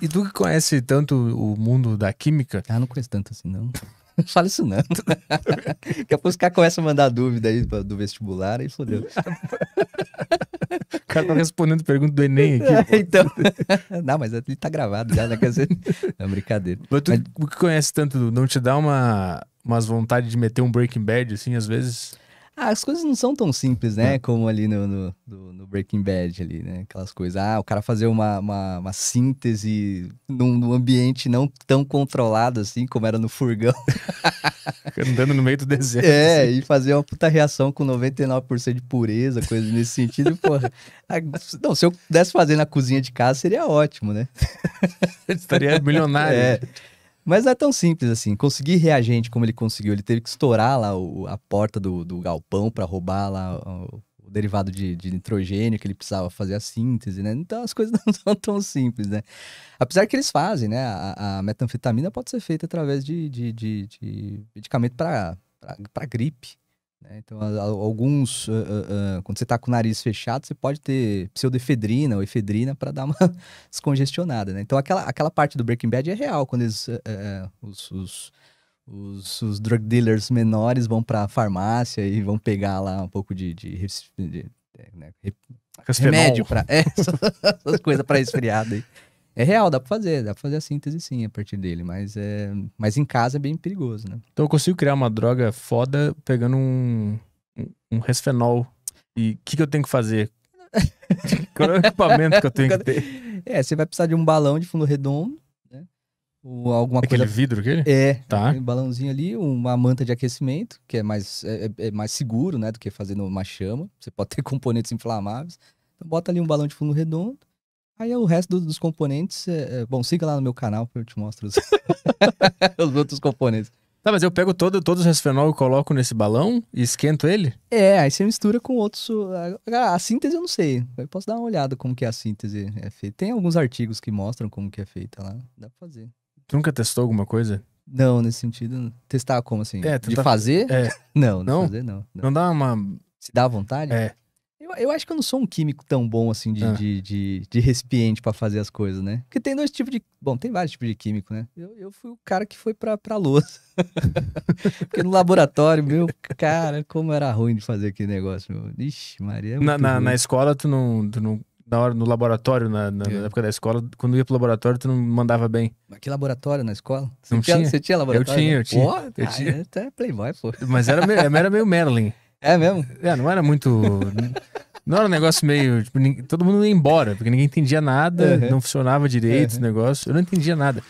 E, tu que conhece tanto o mundo da química. Ah, não conheço tanto assim, não. Não fala isso não. Daqui a pouco os caras começam a mandar dúvida aí do vestibular e fodeu. o cara tá respondendo pergunta do Enem aqui. É, então. não, mas ele tá gravado já, né? Não, brincadeira. Mas tu mas... que conhece tanto, não te dá uma, umas vontade de meter um Breaking Bad, assim, às vezes? Ah, as coisas não são tão simples, né? Como ali no, no, no do Breaking Bad ali, né? Aquelas coisas. Ah, o cara fazer uma, uma, uma síntese num, num, ambiente não tão controlado assim, como era no furgão. Andando no meio do deserto. É, assim. e fazer uma puta reação com 99% de pureza, coisa nesse sentido. porra, não, se eu pudesse fazer na cozinha de casa, seria ótimo, né? Estaria milionário. É. Mas não é tão simples assim. Conseguir reagente como ele conseguiu. Ele teve que estourar lá o, a porta do, do galpão para roubar lá o derivado de, de, nitrogênio que ele precisava fazer a síntese, né? Então as coisas não são tão simples, né? Apesar que eles fazem, né? A, a metanfetamina pode ser feita através de, de, de, de medicamento para gripe. Né? Então, alguns, uh, uh, uh, quando você está com o nariz fechado, você pode ter pseudoefedrina ou efedrina para dar uma descongestionada, né? Então, aquela, aquela parte do Breaking Bad é real, quando eles, os, os os, os drug dealers menores vão para a farmácia e vão pegar lá um pouco de, de, de, de né, remédio para é, essas, coisas para esfriado aí. É real, dá pra fazer, dá pra fazer a síntese sim a partir dele, mas é. Mas em casa é bem perigoso, né? Então eu consigo criar uma droga foda pegando um, um, um resfenol. E o que, que eu tenho que fazer? Qual é o equipamento que eu tenho que ter? É, você vai precisar de um balão de fundo redondo, o, alguma Aquele coisa... vidro que É, tá. um balãozinho ali, uma manta de aquecimento, que é mais, é, é, é mais seguro, né, do que fazer numa chama. Você pode ter componentes inflamáveis. Então bota ali um balão de fundo redondo. Aí o resto dos componentes, é, é... bom, siga lá no meu canal que eu te mostro os, os outros componentes. Tá, mas eu pego todo, todos os resfenol e coloco nesse balão e esquento ele? É, aí você mistura com outros. A, a, síntese eu não sei. Eu posso dar uma olhada como que é a síntese é feita. Tem alguns artigos que mostram como que é feita lá. Dá pra fazer. Tu nunca testou alguma coisa? Não, nesse sentido. Testar como assim? É, tentar... De fazer? É. Não, não, fazer não, não. Não dá uma. Se dá vontade? É. Eu, eu acho que eu não sou um químico tão bom assim de, ah. de, de, de recipiente para fazer as coisas, né? Porque tem dois tipos de. Bom, tem vários tipos de químico, né? Eu, eu fui o cara que foi pra, pra lousa. Porque no laboratório, meu, cara, como era ruim de fazer aquele negócio, meu. Ixi, Maria. É na, na, na, escola, tu não, tu não na hora no laboratório, na, na, é. na época da escola, quando ia pro laboratório, tu não mandava bem. Mas que laboratório na escola? Você não tinha, tinha? Você tinha laboratório? Né? Eu tinha, eu tinha. Pô, eu ah, tinha. Até playboy, pô. Mas era, era meio Merlin. É mesmo? É, não era muito. não era um negócio meio. Tipo, todo mundo ia embora, porque ninguém entendia nada, uhum. não funcionava direito uhum. esse negócio. Eu não entendia nada.